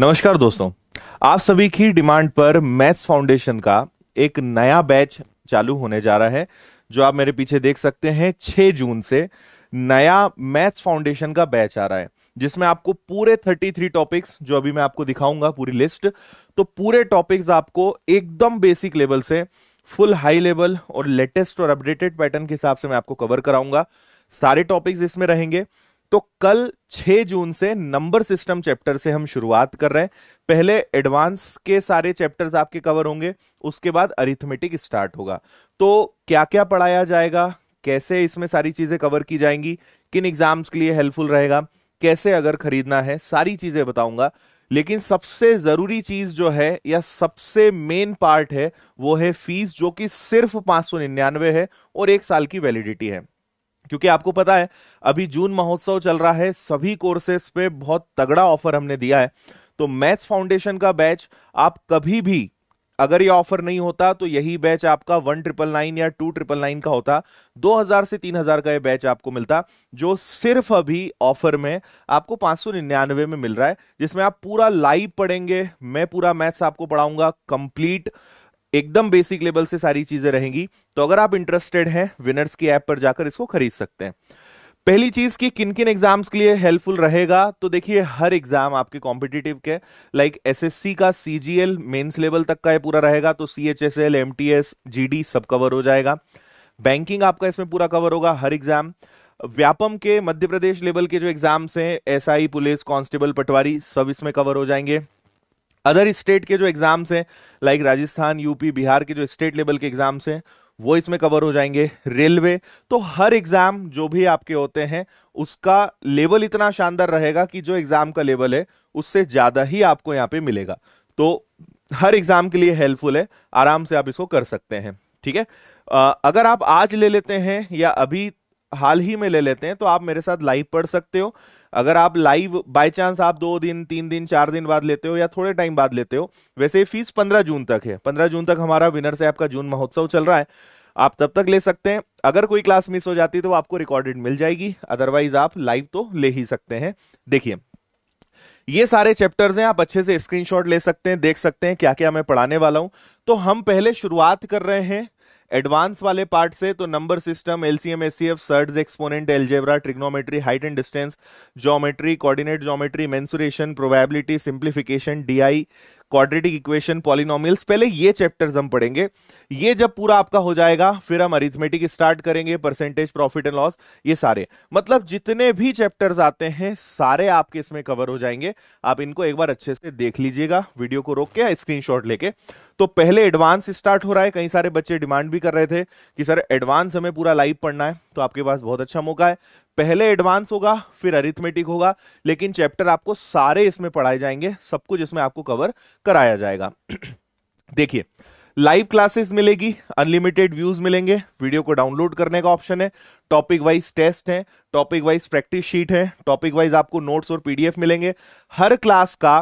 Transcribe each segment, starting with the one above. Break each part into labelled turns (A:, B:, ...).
A: नमस्कार दोस्तों आप सभी की डिमांड पर मैथ्स फाउंडेशन का एक नया बैच चालू होने जा रहा है जो आप मेरे पीछे देख सकते हैं 6 जून से नया मैथ्स फाउंडेशन का बैच आ रहा है जिसमें आपको पूरे 33 टॉपिक्स जो अभी मैं आपको दिखाऊंगा पूरी लिस्ट तो पूरे टॉपिक्स आपको एकदम बेसिक लेवल से फुल हाई लेवल और लेटेस्ट और अपडेटेड पैटर्न के हिसाब से मैं आपको कवर कराऊंगा सारे टॉपिक्स इसमें रहेंगे तो कल 6 जून से नंबर सिस्टम चैप्टर से हम शुरुआत कर रहे हैं पहले एडवांस के सारे चैप्टर्स आपके कवर होंगे उसके बाद अरिथमेटिक स्टार्ट होगा तो क्या क्या पढ़ाया जाएगा कैसे इसमें सारी चीज़ें कवर की जाएंगी किन एग्जाम्स के लिए हेल्पफुल रहेगा कैसे अगर खरीदना है सारी चीज़ें बताऊंगा लेकिन सबसे ज़रूरी चीज़ जो है या सबसे मेन पार्ट है वो है फीस जो कि सिर्फ पांच है और एक साल की वैलिडिटी है क्योंकि आपको पता है अभी जून महोत्सव चल रहा है सभी कोर्सेस पे बहुत तगड़ा ऑफर हमने दिया है तो मैथ्स फाउंडेशन का बैच आप कभी भी अगर ये ऑफर नहीं होता तो यही बैच आपका वन ट्रिपल नाइन या टू ट्रिपल नाइन का होता दो हजार से तीन हजार का ये बैच आपको मिलता जो सिर्फ अभी ऑफर में आपको पांच सौ निन्यानवे में मिल रहा है जिसमें आप पूरा लाइव पढ़ेंगे मैं पूरा मैथ्स आपको पढ़ाऊंगा कंप्लीट एकदम बेसिक लेवल से सारी चीजें रहेंगी तो अगर आप इंटरेस्टेड हैं विनर्स की ऐप पर जाकर इसको खरीद सकते हैं पहली चीज की किन किन एग्जाम्स के लिए हेल्पफुल रहेगा तो देखिए हर एग्जाम आपके कॉम्पिटिटिव के लाइक एसएससी का सीजीएल मेंस लेवल तक का ये पूरा रहेगा तो सीएचएसएल एमटीएस जीडी सब कवर हो जाएगा बैंकिंग आपका इसमें पूरा कवर होगा हर एग्जाम व्यापम के मध्य प्रदेश लेवल के जो एग्जाम्स हैं एसआई पुलिस कांस्टेबल पटवारी सब इसमें कवर हो जाएंगे अदर स्टेट के जो एग्जाम्स हैं लाइक राजस्थान यूपी बिहार के जो स्टेट लेवल के एग्जाम्स हैं वो इसमें कवर हो जाएंगे रेलवे तो हर एग्जाम जो भी आपके होते हैं उसका लेवल इतना शानदार रहेगा कि जो एग्जाम का लेवल है उससे ज्यादा ही आपको यहाँ पे मिलेगा तो हर एग्जाम के लिए हेल्पफुल है आराम से आप इसको कर सकते हैं ठीक है अगर आप आज ले लेते हैं या अभी हाल ही में ले लेते हैं तो आप मेरे साथ लाइव पढ़ सकते हो अगर आप लाइव बाय चांस आप दो दिन तीन दिन चार दिन बाद लेते हो या थोड़े टाइम बाद लेते हो वैसे फीस पंद्रह जून तक है पंद्रह जून तक हमारा विनर से आपका जून महोत्सव चल रहा है आप तब तक ले सकते हैं अगर कोई क्लास मिस हो जाती है तो आपको रिकॉर्डेड मिल जाएगी अदरवाइज आप लाइव तो ले ही सकते हैं देखिए ये सारे चैप्टर्स हैं आप अच्छे से स्क्रीनशॉट ले सकते हैं देख सकते हैं क्या क्या मैं पढ़ाने वाला हूं तो हम पहले शुरुआत कर रहे हैं एडवांस वाले पार्ट से तो number system LCM ACF surds exponent algebra trigonometry height and distance geometry coordinate geometry mensuration probability simplification DI quadratic equation polynomials पहले ये चैप्टर्स हम पढ़ेंगे ये जब पूरा आपका हो जाएगा फिर हम अरिथमेटिक स्टार्ट करेंगे परसेंटेज प्रॉफिट एंड लॉस ये सारे मतलब जितने भी चैप्टर्स आते हैं सारे आपके इसमें कवर हो जाएंगे आप इनको एक बार अच्छे से देख लीजिएगा वीडियो को रोक के स्क्रीनशॉट लेके तो पहले एडवांस स्टार्ट हो रहा है कई सारे बच्चे डिमांड भी कर रहे थे कि सर एडवांस हमें पूरा लाइव पढ़ना है तो आपके पास बहुत अच्छा मौका है पहले एडवांस होगा फिर अरिथमेटिक होगा लेकिन चैप्टर आपको सारे इसमें पढ़ाए जाएंगे सब कुछ इसमें आपको कवर कराया जाएगा देखिए लाइव क्लासेस मिलेगी अनलिमिटेड व्यूज मिलेंगे वीडियो को डाउनलोड करने का ऑप्शन है टॉपिक वाइज टेस्ट है टॉपिक वाइज प्रैक्टिस शीट है टॉपिक वाइज आपको नोट्स और पीडीएफ मिलेंगे हर क्लास का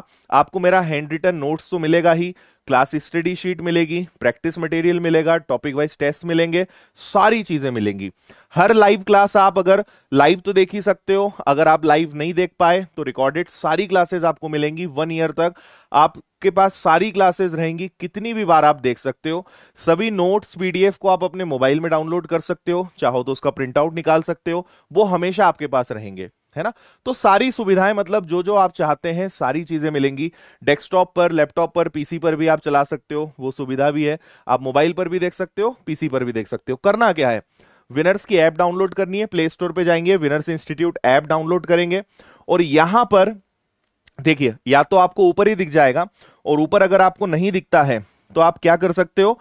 A: आपको मेरा हैंड रिटन नोट्स तो मिलेगा ही क्लास स्टडी शीट मिलेगी प्रैक्टिस मटेरियल मिलेगा टॉपिक वाइज टेस्ट मिलेंगे सारी चीजें मिलेंगी हर लाइव क्लास आप अगर लाइव तो देख ही सकते हो अगर आप लाइव नहीं देख पाए तो रिकॉर्डेड सारी क्लासेस आपको मिलेंगी वन ईयर तक आपके पास सारी क्लासेस रहेंगी कितनी भी बार आप देख सकते हो सभी नोट्स पीडीएफ को आप अपने मोबाइल में डाउनलोड कर सकते हो चाहो तो उसका प्रिंट आउट निकाल सकते हो वो हमेशा आपके पास रहेंगे है ना तो सारी सुविधाएं मतलब जो जो आप चाहते हैं सारी चीजें मिलेंगी डेस्कटॉप पर लैपटॉप पर पीसी पर भी आप चला सकते हो वो सुविधा भी है आप मोबाइल पर भी देख सकते हो पीसी पर भी देख सकते हो करना क्या है विनर्स की ऐप डाउनलोड करनी है प्ले स्टोर पर जाएंगे विनर्स इंस्टीट्यूट ऐप डाउनलोड करेंगे और यहां पर देखिए या तो आपको ऊपर ही दिख जाएगा और ऊपर अगर आपको नहीं दिखता है तो आप क्या कर सकते हो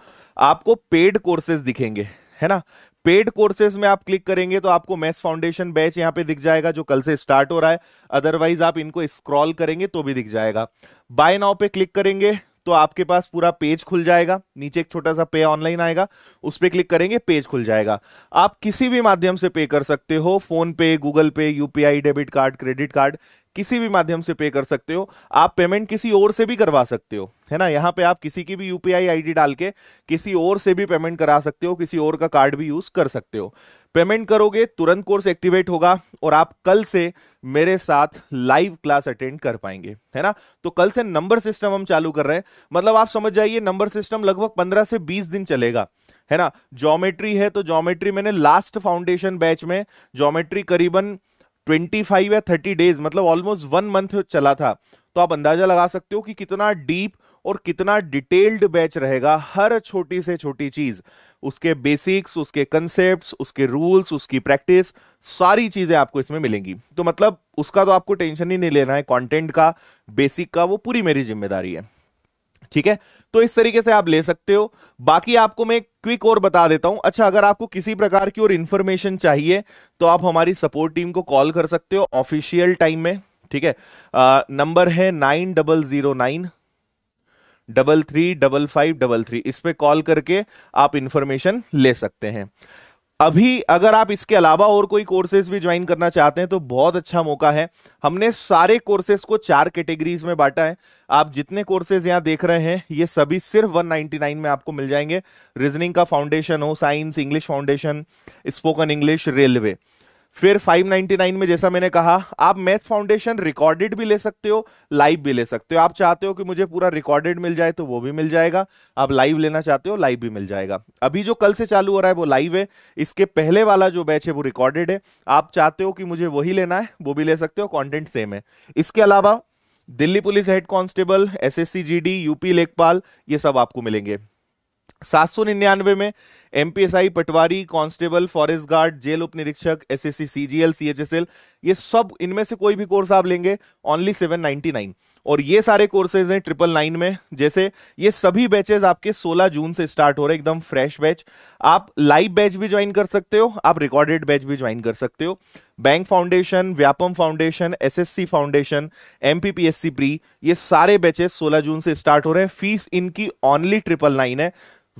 A: आपको पेड कोर्सेज दिखेंगे है ना पेड कोर्सेज में आप क्लिक करेंगे तो आपको मैथ्स फाउंडेशन बैच यहाँ पे दिख जाएगा जो कल से स्टार्ट हो रहा है अदरवाइज आप इनको स्क्रॉल करेंगे तो भी दिख जाएगा बाय नाउ पे क्लिक करेंगे तो आपके पास पूरा पेज खुल जाएगा नीचे एक छोटा सा पे ऑनलाइन आएगा उस पर क्लिक करेंगे पेज खुल जाएगा आप किसी भी माध्यम से पे कर सकते हो phone PhonePe Google pay UPI debit card credit card किसी भी माध्यम से पे कर सकते हो आप पेमेंट किसी और से भी करवा सकते हो है ना यहाँ पे आप किसी की भी यूपीआई आईडी डाल के किसी और से भी पेमेंट करा सकते हो किसी और का कार्ड भी यूज कर सकते हो पेमेंट करोगे तुरंत कोर्स एक्टिवेट होगा और आप कल से मेरे साथ लाइव क्लास अटेंड कर पाएंगे है ना तो कल से नंबर सिस्टम हम चालू कर रहे हैं मतलब आप समझ जाइए नंबर सिस्टम लगभग 15 से 20 दिन चलेगा है ना ज्योमेट्री है तो ज्योमेट्री मैंने लास्ट फाउंडेशन बैच में ज्योमेट्री करीबन 25 या 30 डेज मतलब ऑलमोस्ट वन मंथ चला था तो आप अंदाजा लगा सकते हो कि कितना डीप और कितना डिटेल्ड बैच रहेगा हर छोटी से छोटी चीज उसके बेसिक्स उसके कंसेप्ट उसके रूल्स उसकी प्रैक्टिस सारी चीजें आपको इसमें मिलेंगी तो मतलब उसका तो आपको टेंशन ही नहीं लेना है कंटेंट का बेसिक का वो पूरी मेरी जिम्मेदारी है ठीक है तो इस तरीके से आप ले सकते हो बाकी आपको मैं क्विक और बता देता हूं अच्छा अगर आपको किसी प्रकार की और इन्फॉर्मेशन चाहिए तो आप हमारी सपोर्ट टीम को कॉल कर सकते हो ऑफिशियल टाइम में ठीक है नंबर है nine double zero nine double three double five double three इस पर कॉल करके आप इंफॉर्मेशन ले सकते हैं अभी अगर आप इसके अलावा और कोई कोर्सेज भी ज्वाइन करना चाहते हैं तो बहुत अच्छा मौका है हमने सारे कोर्सेज को चार कैटेगरीज में बांटा है आप जितने कोर्सेज यहां देख रहे हैं ये सभी सिर्फ 199 में आपको मिल जाएंगे रीजनिंग का फाउंडेशन हो science English foundation spoken English railway फिर 599 में जैसा मैंने कहा आप मैथ्स फाउंडेशन रिकॉर्डेड भी ले सकते हो लाइव भी ले सकते हो आप चाहते हो कि मुझे पूरा रिकॉर्डेड मिल जाए तो वो भी मिल जाएगा आप लाइव लेना चाहते हो लाइव भी मिल जाएगा अभी जो कल से चालू हो रहा है वो लाइव है इसके पहले वाला जो बैच है वो रिकॉर्डेड है आप चाहते हो कि मुझे वही लेना है वो भी ले सकते हो कॉन्टेंट सेम है इसके अलावा Delhi police head constable S S UP लेखपाल ये सब आपको मिलेंगे सात सौ निन्यानवे में एमपीएसआई पटवारी कांस्टेबल फॉरेस्ट गार्ड जेल उप निरीक्षक S S C C G L C H S L ये सब इनमें से कोई भी कोर्स आप लेंगे ओनली सेवन नाइनटी नाइन और ये सारे कोर्सेज हैं ट्रिपल नाइन में जैसे ये सभी बैचेस आपके 16 जून से स्टार्ट हो रहे हैं एकदम फ्रेश बैच आप लाइव बैच भी ज्वाइन कर सकते हो आप रिकॉर्डेड बैच भी ज्वाइन कर सकते हो bank foundation Vyapam foundation SSC foundation MPPSC pre ये सारे बैचेस 16 जून से स्टार्ट हो रहे हैं फीस इनकी ऑनली ट्रिपल नाइन है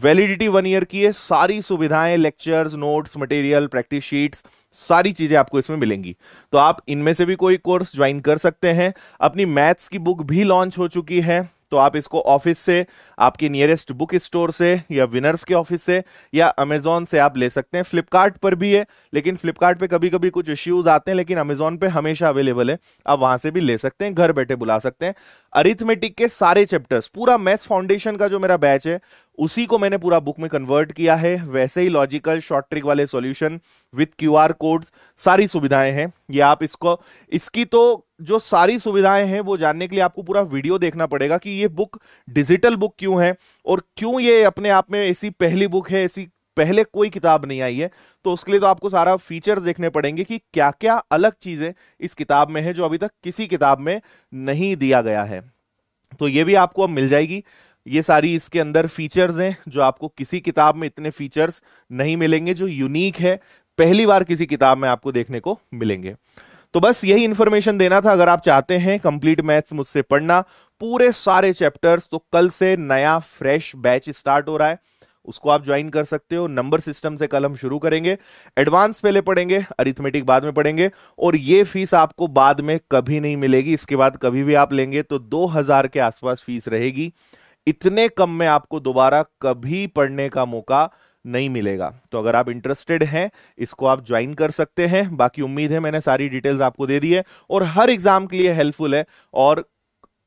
A: वैलिडिटी वन ईयर की है सारी सुविधाएं lectures notes material practice sheets सारी चीजें आपको इसमें मिलेंगी तो आप इनमें से भी कोई कोर्स ज्वाइन कर सकते हैं अपनी मैथ्स की बुक भी लॉन्च हो चुकी है तो आप इसको ऑफिस से आपके नियरेस्ट बुक स्टोर से या विनर्स के ऑफिस से या अमेजोन से आप ले सकते हैं फ्लिपकार्ट पर भी है लेकिन फ्लिपकार्ट पे कभी कभी कुछ इश्यूज आते हैं लेकिन अमेजोन पे हमेशा अवेलेबल है आप वहां से भी ले सकते हैं घर बैठे बुला सकते हैं अरिथमेटिक के सारे चैप्टर्स पूरा मैथ्स फाउंडेशन का जो मेरा बैच है उसी को मैंने पूरा बुक में कन्वर्ट किया है वैसे ही लॉजिकल शॉर्ट ट्रिक वाले सॉल्यूशन विद क्यूआर कोड्स सारी सुविधाएं हैं ये आप इसको इसकी तो जो सारी सुविधाएं हैं वो जानने के लिए आपको पूरा वीडियो देखना पड़ेगा कि ये बुक डिजिटल बुक क्यों है और क्यों ये अपने आप में ऐसी पहली बुक है ऐसी पहले कोई किताब नहीं आई है तो उसके लिए तो आपको सारा फीचर्स देखने पड़ेंगे कि क्या क्या अलग चीजें इस किताब में है जो अभी तक किसी किताब में नहीं दिया गया है तो ये भी आपको अब मिल जाएगी ये सारी इसके अंदर फीचर्स हैं जो आपको किसी किताब में इतने फीचर्स नहीं मिलेंगे जो यूनिक है पहली बार किसी किताब में आपको देखने को मिलेंगे तो बस यही इंफॉर्मेशन देना था अगर आप चाहते हैं कंप्लीट मैथ्स मुझसे पढ़ना पूरे सारे चैप्टर्स तो कल से नया फ्रेश बैच स्टार्ट हो रहा है उसको आप ज्वाइन कर सकते हो नंबर सिस्टम से कल हम शुरू करेंगे एडवांस पहले पढ़ेंगे अरिथमेटिक बाद में पढ़ेंगे और ये फीस आपको बाद में कभी नहीं मिलेगी इसके बाद कभी भी आप लेंगे तो 2000 के आसपास फीस रहेगी इतने कम में आपको दोबारा कभी पढ़ने का मौका नहीं मिलेगा तो अगर आप इंटरेस्टेड हैं इसको आप ज्वाइन कर सकते हैं बाकी उम्मीद है मैंने सारी डिटेल्स आपको दे दी है और हर एग्जाम के लिए हेल्पफुल है और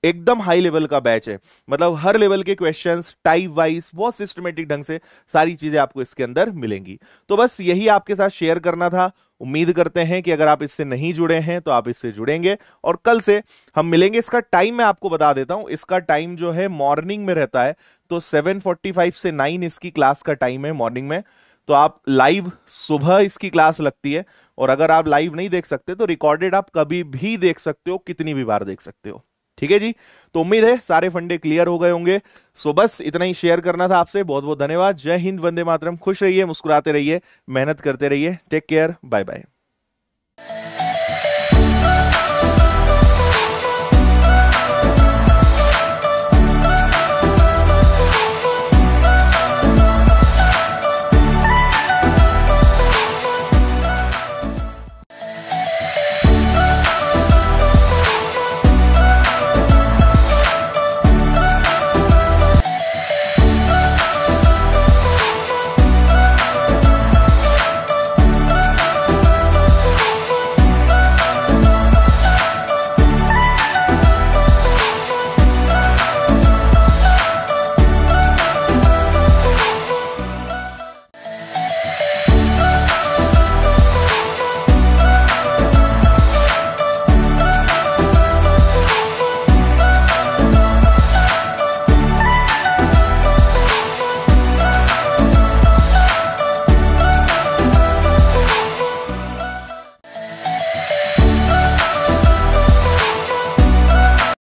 A: एकदम हाई लेवल का बैच है मतलब हर लेवल के क्वेश्चंस टाइप वाइज बहुत सिस्टमेटिक ढंग से सारी चीजें आपको इसके अंदर मिलेंगी तो बस यही आपके साथ शेयर करना था उम्मीद करते हैं कि अगर आप इससे नहीं जुड़े हैं तो आप इससे जुड़ेंगे और कल से हम मिलेंगे इसका टाइम मैं आपको बता देता हूं इसका टाइम जो है मॉर्निंग में रहता है तो 7:45 से 9 इसकी क्लास का टाइम है मॉर्निंग में तो आप लाइव सुबह इसकी क्लास लगती है और अगर आप लाइव नहीं देख सकते तो रिकॉर्डेड आप कभी भी देख सकते हो कितनी भी बार देख सकते हो ठीक है जी तो उम्मीद है सारे फंडे क्लियर हो गए होंगे सो बस इतना ही शेयर करना था आपसे बहुत बहुत धन्यवाद जय हिंद वंदे मातरम खुश रहिए मुस्कुराते रहिए मेहनत करते रहिए टेक केयर बाय बाय